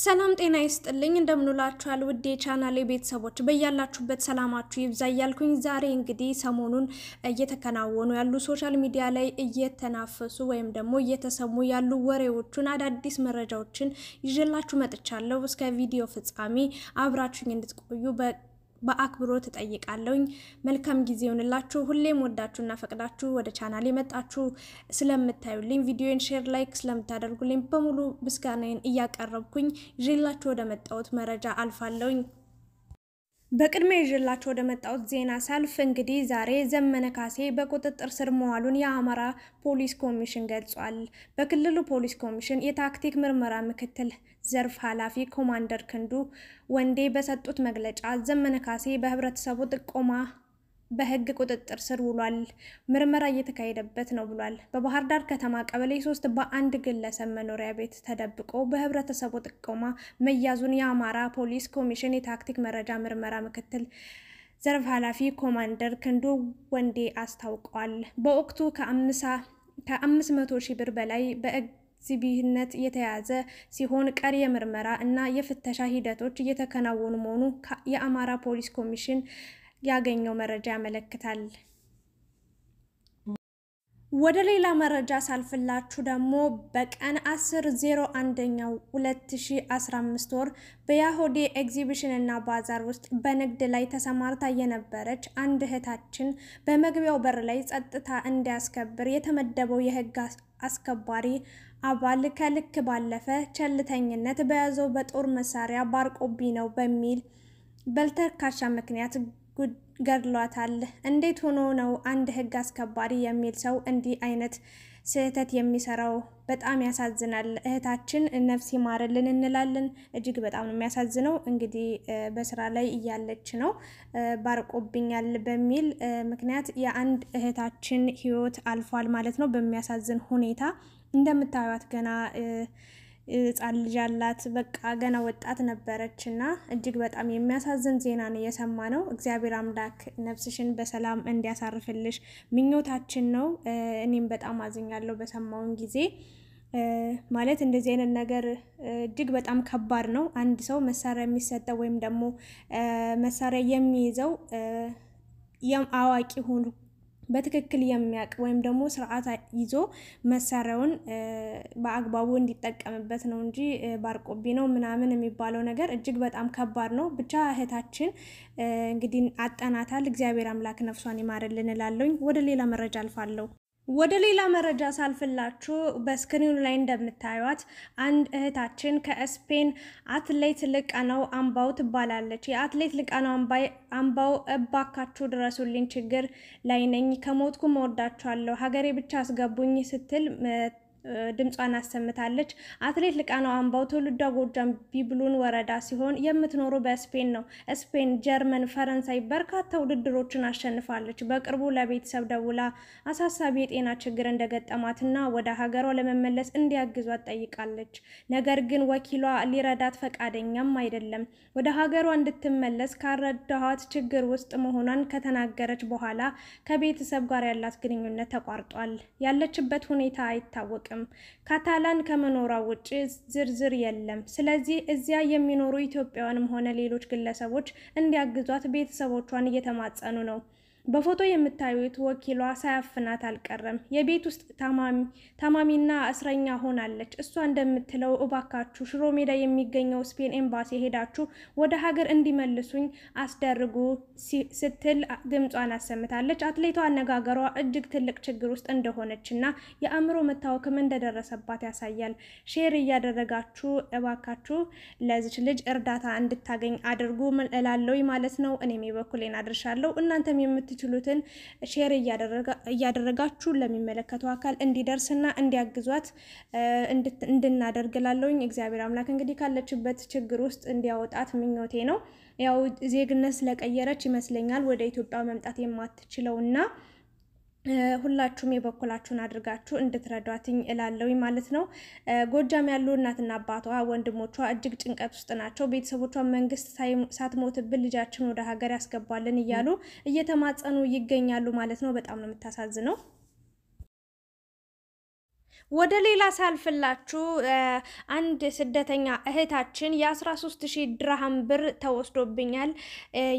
ሰላም ጤና ይስጥልኝ እንደምንላችኋል ውድ የቻናሌ ቤተሰቦች በያላችሁበት ሰላማችሁ ይብዛ እያልኩኝ ዛሬ እንግዲህ ሰሞኑን እየተከናወኑ ያሉ ሶሻል ሚዲያ ላይ እየተናፈሱ ወይም ደግሞ እየተሰሙ ያሉ ወሬዎቹን አዳዲስ መረጃዎችን ይዤላችሁ መጥቻለሁ። እስከ ቪዲዮ ፍጻሜ አብራችሁኝ እንድትቆዩ በአክብሮ እጠይቃለሁኝ። መልካም ጊዜ ይሁንላችሁ። ሁሌም ወዳችሁና ፈቅዳችሁ ወደ ቻናል የመጣችሁ ስለምታዩልኝ፣ ቪዲዮን ሼር፣ ላይክ ስለምታደርጉልኝ በሙሉ ምስጋናዬን እያቀረብኩኝ ይዤላችሁ ወደ መጣሁት መረጃ አልፋለሁኝ። በቅድሚያ ይዤላቸው ወደ መጣሁት ዜና ሳልፍ እንግዲህ ዛሬ ዘመነ ካሴ በቁጥጥር ስር መዋሉን የአማራ ፖሊስ ኮሚሽን ገልጿል። በክልሉ ፖሊስ ኮሚሽን የታክቲክ ምርመራ ምክትል ዘርፍ ኃላፊ ኮማንደር ክንዱ ወንዴ በሰጡት መግለጫ ዘመነ ካሴ በህብረተሰቡ ጥቆማ በሕግ ቁጥጥር ስር ውሏል፣ ምርመራ እየተካሄደበት ነው ብሏል። በባህር ዳር ከተማ ቀበሌ ሶስት በአንድ ግለሰብ መኖሪያ ቤት ተደብቆ በህብረተሰቡ ጥቆማ መያዙን የአማራ ፖሊስ ኮሚሽን የታክቲክ መረጃ ምርመራ ምክትል ዘርፍ ኃላፊ ኮማንደር ክንዱ ወንዴ አስታውቋል። በወቅቱ ከአምስት መቶ ሺህ ብር በላይ በኤግዚቢነት የተያዘ ሲሆን ቀሪ የምርመራ እና የፍተሻ ሂደቶች እየተከናወኑ መሆኑ የአማራ ፖሊስ ኮሚሽን ያገኘው መረጃ ያመለክታል። ወደ ሌላ መረጃ ሳልፍላችሁ ደግሞ በቀን 10 01ኛው 2015 ወር በያሆዴ ኤግዚቢሽን እና ባዛር ውስጥ በንግድ ላይ ተሰማርታ የነበረች አንድ እህታችን በመግቢያው በር ላይ ጸጥታ እንዲያስከብር የተመደበው የህግ አስከባሪ አባል ከልክ ባለፈ ቸልተኝነት በያዘው በጦር መሳሪያ ባርቆቢ ነው በሚል በልተካሻ ምክንያት ገድሏታል። እንዴት ሆኖ ነው አንድ ህግ አስከባሪ የሚል ሰው እንዲህ አይነት ስህተት የሚሰራው? በጣም ያሳዝናል። እህታችን ነፍስ ይማርልን እንላለን። እጅግ በጣም ነው የሚያሳዝነው። እንግዲህ በስራ ላይ እያለች ነው ባርቆብኛል በሚል ምክንያት የአንድ እህታችን ህይወት አልፏል ማለት ነው በሚያሳዝን ሁኔታ እንደምታዩት ገና ህጻን ልጅ አላት። በቃ ገና ወጣት ነበረች እና እጅግ በጣም የሚያሳዝን ዜና ነው የሰማ ነው። እግዚአብሔር አምላክ ነፍስሽን በሰላም እንዲያሳርፍልሽ ምኞታችን ነው። እኔም በጣም አዝኛለሁ በሰማውን ጊዜ። ማለት እንደዚህ አይነት ነገር እጅግ በጣም ከባድ ነው። አንድ ሰው መሳሪያ የሚሰጠው ወይም ደግሞ መሳሪያ የሚይዘው አዋቂ ሆኖ በትክክል የሚያውቅ ወይም ደግሞ ስርዓት ይዞ መሳሪያውን በአግባቡ እንዲጠቀምበት ነው እንጂ ባርቆቢ ነው ምናምን የሚባለው ነገር እጅግ በጣም ከባድ ነው። ብቻ እህታችን እንግዲህ አጠናታል። እግዚአብሔር አምላክ ነፍሷን ይማርልን እላለሁኝ። ወደ ሌላ መረጃ አልፋለሁ። ወደ ሌላ መረጃ ሳልፍላችሁ በስክሪኑ ላይ እንደምታዩት አንድ እህታችን ከስፔን አትሌት ልቃናው አምባው ትባላለች። የአትሌት ልቃናው አምባው እባካችሁ ድረሱልኝ፣ ችግር ላይ ነኝ፣ ከሞትኩ መወዳችኋለሁ፣ ሀገሬ ብቻ አስገቡኝ ስትል ድምጿን አሰምታለች። አትሌት ልቃነው አምባው ትውልዷ ጎጃም ቢብሉን ወረዳ ሲሆን የምትኖረው በስፔን ነው። ስፔን፣ ጀርመን፣ ፈረንሳይ በርካታ ውድድሮችን አሸንፋለች። በቅርቡ ለቤተሰብ ደውላ አሳሳቢ የጤና ችግር እንደገጠማትና ወደ ሀገሯ ለመመለስ እንዲያግዟት ጠይቃለች። ነገር ግን ወኪሏ ሊረዳት ፈቃደኛም አይደለም። ወደ ሀገሯ እንድትመለስ ካረዳኋት ችግር ውስጥ መሆኗን ከተናገረች በኋላ ከቤተሰብ ጋር ያላት ግንኙነት ተቋርጧል። ያለችበት ሁኔታ አይታወቅም። አላውቅም። ካታላን ከመኖሯ ውጭ ዝርዝር የለም። ስለዚህ እዚያ የሚኖሩ ኢትዮጵያውያንም ሆነ ሌሎች ግለሰቦች እንዲያግዟት ቤተሰቦቿን እየተማጸኑ ነው። በፎቶ የምታዩት ወኪሏ ሳያፍናት አልቀረም። የቤት ውስጥ ታማሚና እስረኛ ሆናለች። እሷ እንደምትለው እባካችሁ ሽሮ ሜዳ የሚገኘው ስፔን ኤምባሲ ሄዳችሁ ወደ ሀገር እንዲመልሱኝ አስደርጉ ስትል ድምጿን አሰምታለች። አትሌቷ አነጋገሯ እጅግ ትልቅ ችግር ውስጥ እንደሆነች እና የአእምሮ መታወክም እንደደረሰባት ያሳያል። ሼር እያደረጋችሁ እባካችሁ ለዚች ልጅ እርዳታ እንድታገኝ አድርጉ እላለሁኝ ማለት ነው። እኔም የበኩሌን አድርሻለሁ። እናንተም የምት የምትችሉትን ሼር እያደረጋችሁ ለሚመለከተው አካል እንዲደርስና እንዲያግዟት እንድናደርግላለውኝ እግዚአብሔር አምላክ እንግዲህ ካለችበት ችግር ውስጥ እንዲያወጣት ምኞቴ ነው። ያው ዜግነት ስለቀየረች ይመስለኛል ወደ ኢትዮጵያ መምጣት የማትችለውና ሁላችሁም የበኩላችሁን አድርጋችሁ እንድትረዷትኝ እላለሁኝ ማለት ነው። ጎጃም ያሉ እናትና አባቷ ወንድሞቿ እጅግ ጭንቀት ውስጥ ናቸው። ቤተሰቦቿ መንግስት ሳትሞትብን ልጃችን ወደ ሀገር ያስገባልን እያሉ እየተማጸኑ ይገኛሉ ማለት ነው። በጣም ነው የምታሳዝነው። ወደ ሌላ ሳልፍላችሁ አንድ ስደተኛ እህታችን የ13 ሺህ ድርሃም ብር ተወስዶብኛል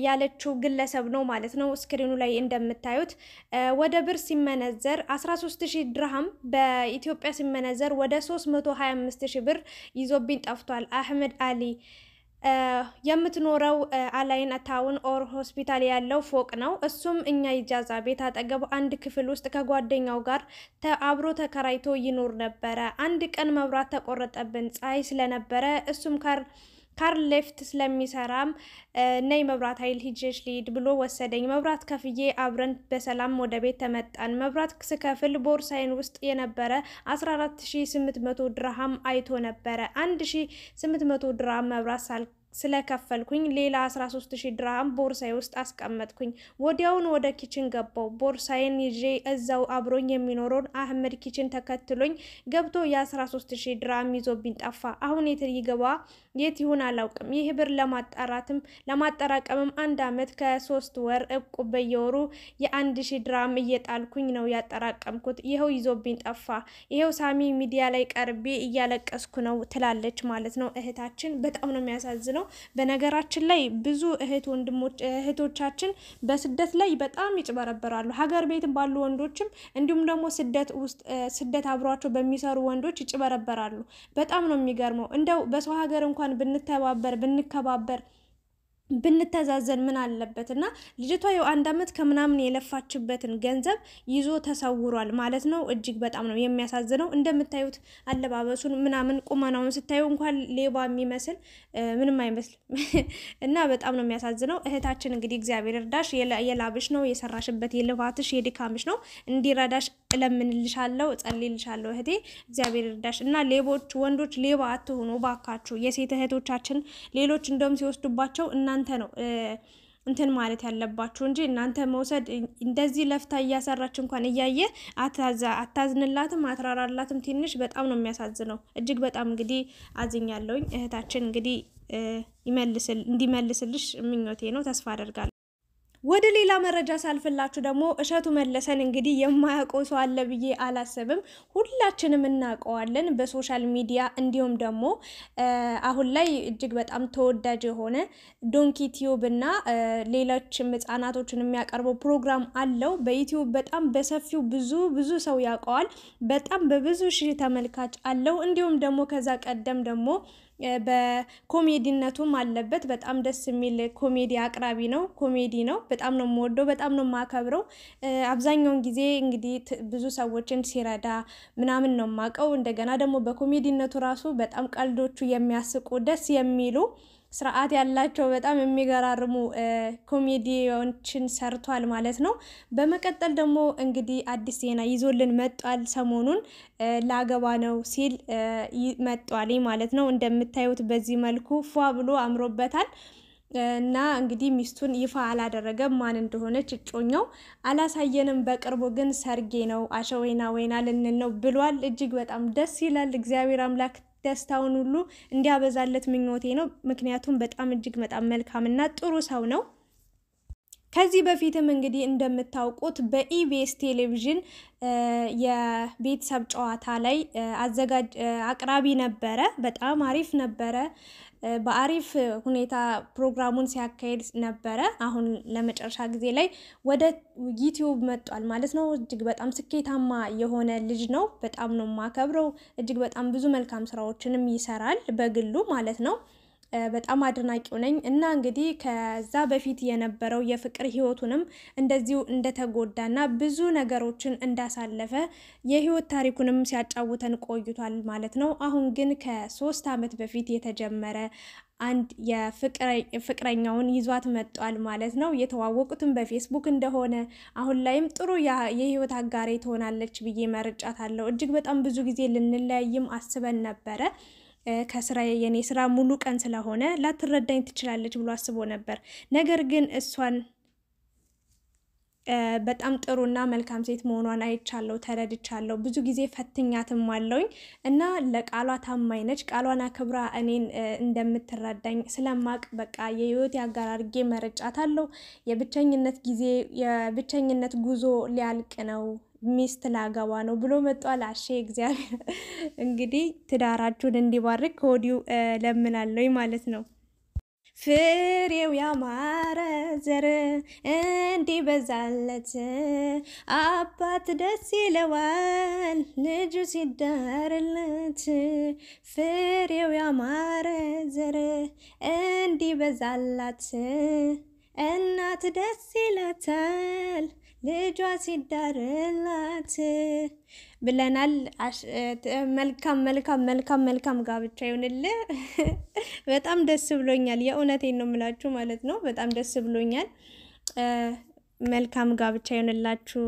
ያለችው ግለሰብ ነው ማለት ነው። እስክሪኑ ላይ እንደምታዩት ወደ ብር ሲመነዘር 13 ሺህ ድርሃም በኢትዮጵያ ሲመነዘር ወደ 325 ሺህ ብር ይዞብኝ ጠፍቷል። አህመድ አሊ የምትኖረው አላይን ታውን ኦር ሆስፒታል ያለው ፎቅ ነው። እሱም እኛ ይጃዛ ቤት አጠገብ አንድ ክፍል ውስጥ ከጓደኛው ጋር አብሮ ተከራይቶ ይኖር ነበረ። አንድ ቀን መብራት ተቆረጠብን ፀሐይ ስለነበረ እሱም ካር ሌፍት ስለሚሰራም ነይ መብራት ኃይል ሂጄሽ ሊድ ብሎ ወሰደኝ። መብራት ከፍዬ አብረን በሰላም ወደ ቤት ተመጣን። መብራት ስከፍል ቦርሳይን ውስጥ የነበረ 14800 ድርሃም አይቶ ነበረ። 1800 ድርሃም መብራት ሳል ስለከፈልኩኝ ሌላ 13000 ድራም ቦርሳዬ ውስጥ አስቀመጥኩኝ። ወዲያውን ወደ ኪችን ገባው። ቦርሳዬን ይዤ እዛው አብሮኝ የሚኖረውን አህመድ ኪችን ተከትሎኝ ገብቶ የ13000 ድራም ይዞብኝ ጠፋ። አሁን የት ይገባ የት ይሁን አላውቅም። ይህ ብር ለማጣራትም ለማጠራቀምም አንድ አመት ከሶስት ወር እቁብ በየወሩ የአንድ ሺ ድራም እየጣልኩኝ ነው ያጠራቀምኩት። ይኸው ይዞብኝ ጠፋ። ይኸው ሳሚ ሚዲያ ላይ ቀርቤ እያለቀስኩ ነው ትላለች ማለት ነው እህታችን። በጣም ነው የሚያሳዝነው። ነው። በነገራችን ላይ ብዙ እህት ወንድሞች እህቶቻችን በስደት ላይ በጣም ይጭበረበራሉ። ሀገር ቤትም ባሉ ወንዶችም እንዲሁም ደግሞ ስደት ውስጥ ስደት አብሯቸው በሚሰሩ ወንዶች ይጭበረበራሉ። በጣም ነው የሚገርመው። እንደው በሰው ሀገር እንኳን ብንተባበር ብንከባበር ብንተዛዘን ምን አለበት እና ልጅቷ የው አንድ አመት ከምናምን የለፋችበትን ገንዘብ ይዞ ተሰውሯል ማለት ነው። እጅግ በጣም ነው የሚያሳዝነው። እንደምታዩት አለባበሱን ምናምን ቁመናውን ስታዩ እንኳን ሌባ የሚመስል ምንም አይመስልም እና በጣም ነው የሚያሳዝነው። እህታችን እንግዲህ እግዚአብሔር እርዳሽ። የላብሽ ነው የሰራሽበት የልፋትሽ የድካምሽ ነው እንዲረዳሽ እለምንልሻለሁ፣ እጸልይልሻለሁ እህቴ እግዚአብሔር ይርዳሽ እና ሌቦች ወንዶች ሌባ አትሆኑ ባካችሁ። የሴት እህቶቻችን ሌሎች እንደውም ሲወስዱባቸው እናንተ ነው እንትን ማለት ያለባችሁ እንጂ እናንተ መውሰድ እንደዚህ ለፍታ እያሰራች እንኳን እያየ አታዝንላትም፣ አትራራላትም። ትንሽ በጣም ነው የሚያሳዝነው። እጅግ በጣም እንግዲህ አዝኛለሁኝ እህታችን። እንግዲህ ይመልስል እንዲመልስልሽ ምኞቴ ነው። ተስፋ አደርጋለሁ። ወደ ሌላ መረጃ ሳልፍላችሁ ደግሞ እሸቱ መለሰን እንግዲህ የማያውቀው ሰው አለ ብዬ አላስብም። ሁላችንም እናውቀዋለን በሶሻል ሚዲያ እንዲሁም ደግሞ አሁን ላይ እጅግ በጣም ተወዳጅ የሆነ ዶንኪ ቲዩብ እና ሌሎችም ህጻናቶችን የሚያቀርበው ፕሮግራም አለው በዩቲዩብ በጣም በሰፊው ብዙ ብዙ ሰው ያውቀዋል። በጣም በብዙ ሺህ ተመልካች አለው። እንዲሁም ደግሞ ከዛ ቀደም ደግሞ በኮሜዲነቱም አለበት። በጣም ደስ የሚል ኮሜዲ አቅራቢ ነው። ኮሜዲ ነው። በጣም ነው የምወደው፣ በጣም ነው የማከብረው። አብዛኛውን ጊዜ እንግዲህ ብዙ ሰዎችን ሲረዳ ምናምን ነው የማውቀው። እንደገና ደግሞ በኮሜዲነቱ ራሱ በጣም ቀልዶቹ የሚያስቁ ደስ የሚሉ ስርዓት ያላቸው በጣም የሚገራርሙ ኮሜዲዎችን ሰርቷል ማለት ነው። በመቀጠል ደግሞ እንግዲህ አዲስ ዜና ይዞልን መጧል። ሰሞኑን ላገባ ነው ሲል መጧል ማለት ነው። እንደምታዩት በዚህ መልኩ ፏ ብሎ አምሮበታል። እና እንግዲህ ሚስቱን ይፋ አላደረገም፣ ማን እንደሆነች እጮኛው አላሳየንም። በቅርቡ ግን ሰርጌ ነው አሸወይና ወይና ወይና ልንል ነው ብሏል። እጅግ በጣም ደስ ይላል። እግዚአብሔር አምላክ ደስታውን ሁሉ እንዲያበዛለት ምኞቴ ነው። ምክንያቱም በጣም እጅግ በጣም መልካምና ጥሩ ሰው ነው። ከዚህ በፊትም እንግዲህ እንደምታውቁት በኢቢኤስ ቴሌቪዥን የቤተሰብ ጨዋታ ላይ አዘጋጅ አቅራቢ ነበረ። በጣም አሪፍ ነበረ። በአሪፍ ሁኔታ ፕሮግራሙን ሲያካሄድ ነበረ። አሁን ለመጨረሻ ጊዜ ላይ ወደ ዩቲዩብ መጧል ማለት ነው። እጅግ በጣም ስኬታማ የሆነ ልጅ ነው። በጣም ነው የማከብረው። እጅግ በጣም ብዙ መልካም ስራዎችንም ይሰራል በግሉ ማለት ነው። በጣም አድናቂው ነኝ እና እንግዲህ ከዛ በፊት የነበረው የፍቅር ህይወቱንም እንደዚሁ እንደተጎዳና ብዙ ነገሮችን እንዳሳለፈ የህይወት ታሪኩንም ሲያጫውተን ቆይቷል ማለት ነው። አሁን ግን ከሶስት ዓመት በፊት የተጀመረ አንድ የፍቅረኛውን ይዟት መጧል ማለት ነው። የተዋወቁትም በፌስቡክ እንደሆነ አሁን ላይም ጥሩ የህይወት አጋሬ ትሆናለች ብዬ መርጫታለሁ። እጅግ በጣም ብዙ ጊዜ ልንለያይም አስበን ነበረ ከስራ የኔ ስራ ሙሉ ቀን ስለሆነ ላትረዳኝ ትችላለች ብሎ አስቦ ነበር። ነገር ግን እሷን በጣም ጥሩና መልካም ሴት መሆኗን አይቻለሁ፣ ተረድቻለሁ። ብዙ ጊዜ ፈትኛትም አለውኝ እና ለቃሏ ታማኝ ነች። ቃሏን አክብራ እኔን እንደምትረዳኝ ስለማቅ በቃ የህይወት ያጋራርጌ መረጫት አለው። የብቸኝነት ጊዜ የብቸኝነት ጉዞ ሊያልቅ ነው ሚስት ላገባ ነው ብሎ መጧል። አሼ እግዚአብሔር እንግዲህ ትዳራችሁን እንዲባርክ ከወዲሁ ለምናለኝ ማለት ነው። ፍሬው ያማረ ዘር እንዲበዛለት አባት ደስ ይለዋል ልጁ ሲዳርለት። ፍሬው ያማረ ዘር እንዲበዛላት እናት ደስ ይላታል ልጇ ሲዳርላት ብለናል። መልካም መልካም መልካም መልካም ጋብቻ ይሁንልህ። በጣም ደስ ብሎኛል። የእውነቴን ነው የምላችሁ ማለት ነው። በጣም ደስ ብሎኛል። መልካም ጋብቻ ይሁንላችሁ።